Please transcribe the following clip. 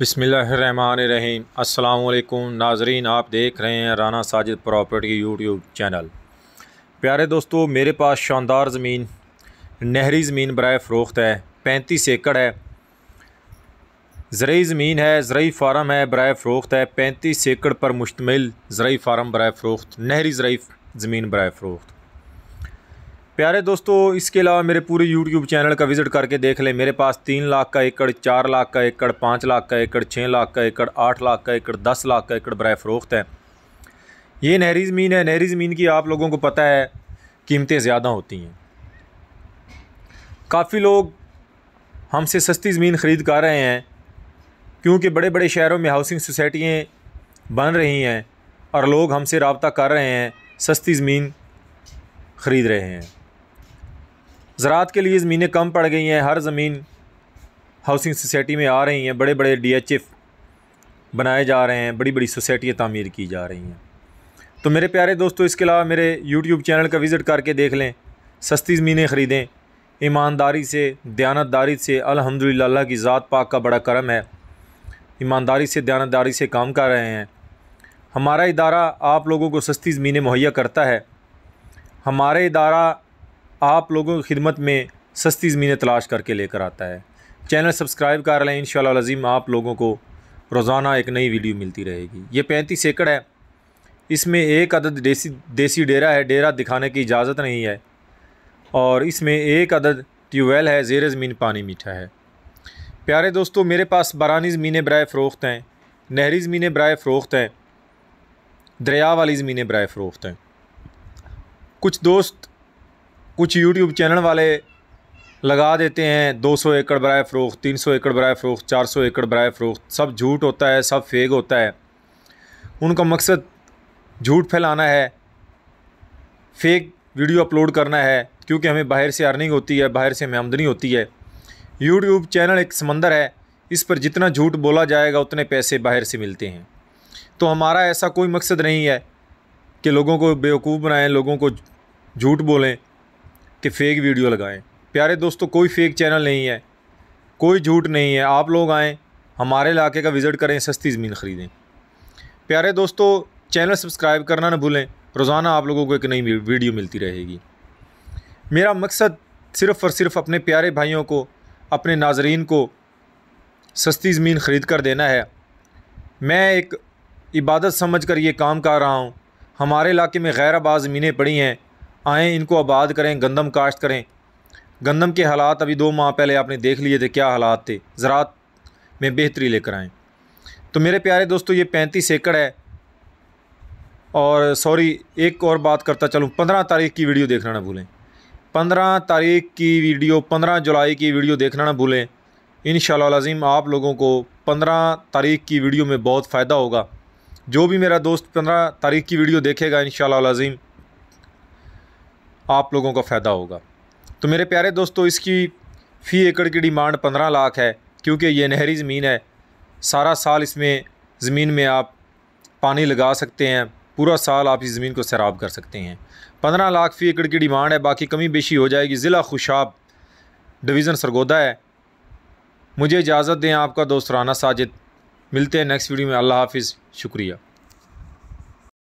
बसमीम अल्लाम नाजरीन आप देख रहे हैं Rana Sajid property YouTube channel प्यारे दोस्तों मेरे पास शानदार ज़मीन नहरी ज़मीन बर फ़रोख्त है पैंतीस एकड़ है ज़रूरी ज़मीन है ज़रूरी फार्म है बरए फ़रोख्त है पैंतीस एकड़ पर मुश्तमिल ज़रूरी फार्म बर फ़रोख्त नहरी ज़रूरी ज़मीन बरए फ़रोख्त प्यारे दोस्तों इसके अलावा मेरे पूरे यूट्यूब चैनल का विज़िट करके देख लें मेरे पास तीन लाख का एकड़ चार लाख का एकड़ पाँच लाख का एकड़ छः लाख का एकड़ आठ लाख का एकड़ दस लाख का एकड़ बर फरोख्त है ये नहरी ज़मीन है नहरी ज़मीन की आप लोगों को पता है कीमतें ज़्यादा होती हैं काफ़ी लोग हमसे सस्ती ज़मीन ख़रीद कर रहे हैं क्योंकि बड़े बड़े शहरों में हाउसिंग सोसाइटियाँ बन रही हैं और लोग हमसे रबता कर रहे हैं सस्ती ज़मीन ख़रीद रहे हैं ज़रात के लिए ज़मीनें कम पड़ गई हैं हर ज़मीन हाउसिंग सोसाइटी में आ रही हैं बड़े बड़े डी एच एफ बनाए जा रहे हैं बड़ी बड़ी सोसाइटियाँ तमीर की जा रही हैं तो मेरे प्यारे दोस्तों इसके अलावा मेरे यूट्यूब चैनल का विज़िट करके देख लें सस्ती ज़मीनें ख़रीदें ईमानदारी से दयानतदारी से अल्हम्दुलिल्लाह की ज़ात पाक का बड़ा करम है ईमानदारी से दयानतदारी से काम कर रहे हैं हमारा इदारा आप लोगों को सस्ती ज़मीनें मुहैया करता है हमारे इदारा आप लोगों की खिदमत में सस्ती ज़मीनें तलाश करके लेकर आता है चैनल सब्सक्राइब कर लें इन शज़ीम आप लोगों को रोज़ाना एक नई वीडियो मिलती रहेगी ये पैंतीस एकड़ है इसमें एक अदद देसी देसी डेरा है डेरा दिखाने की इजाज़त नहीं है और इसमें एक अदद ट्यूबवेल है जेर ज़मीन पानी मीठा है प्यारे दोस्तों मेरे पास बरानी ज़मीनें बरए फ़रोख्त हैं नहरी ज़मीनें बरए फ़रोख्त हैं दरिया वाली ज़मीनें बरए फ़रोख्त हैं कुछ दोस्त कुछ यूट्यूब चैनल वाले लगा देते हैं 200 एकड़ बरए फ़रोख 300 एकड़ बरए फ़रोख 400 एकड़ बरए फ़रोख सब झूठ होता है सब फेक होता है उनका मकसद झूठ फैलाना है फेक वीडियो अपलोड करना है क्योंकि हमें बाहर से अर्निंग होती है बाहर से हमें आमदनी होती है यूट्यूब चैनल एक समंदर है इस पर जितना झूठ बोला जाएगा उतने पैसे बाहर से मिलते हैं तो हमारा ऐसा कोई मकसद नहीं है कि लोगों को बेवकूफ़ बनाएं लोगों को झूठ बोलें कि फ़ेक वीडियो लगाएं प्यारे दोस्तों कोई फ़ेक चैनल नहीं है कोई झूठ नहीं है आप लोग आएँ हमारे इलाके का विज़िट करें सस्ती ज़मीन ख़रीदें प्यारे दोस्तों चैनल सब्सक्राइब करना ना भूलें रोज़ाना आप लोगों को एक नई वीडियो मिलती रहेगी मेरा मकसद सिर्फ़ और सिर्फ अपने प्यारे भाइयों को अपने नाजरीन को सस्ती ज़मीन ख़रीद कर देना है मैं एक इबादत समझ कर ये काम कर रहा हूँ हमारे इलाके में गैर आबाद ज़मीनें पड़ी हैं आएँ इनको आबाद करें गंदम काश्त करें गंदम के हालात अभी दो माह पहले आपने देख लिए थे क्या हालात थे ज़रात में बेहतरी लेकर आएँ तो मेरे प्यारे दोस्तों ये पैंतीस एकड़ है और सॉरी एक और बात करता चलूँ पंद्रह तारीख की वीडियो देखना ना भूलें पंद्रह तारीख की वीडियो पंद्रह जुलाई की वीडियो देखना ना भूलें इन शजीम आप लोगों को पंद्रह तारीख की वीडियो में बहुत फ़ायदा होगा जो भी मेरा दोस्त पंद्रह तारीख की वीडियो देखेगा इन शजीम आप लोगों का फ़ायदा होगा तो मेरे प्यारे दोस्तों इसकी फ़ी एकड़ की डिमांड पंद्रह लाख है क्योंकि ये नहरी ज़मीन है सारा साल इसमें ज़मीन में आप पानी लगा सकते हैं पूरा साल आप इस ज़मीन को सैराब कर सकते हैं पंद्रह लाख फ़ी एकड़ की डिमांड है बाकी कमी बेशी हो जाएगी ज़िला खुशाब डिवीज़न सरगोदा है मुझे इजाज़त दें आपका दोस्त राना साजिद मिलते हैं नेक्स्ट वीडियो में अल्लाह हाफिज़ शुक्रिया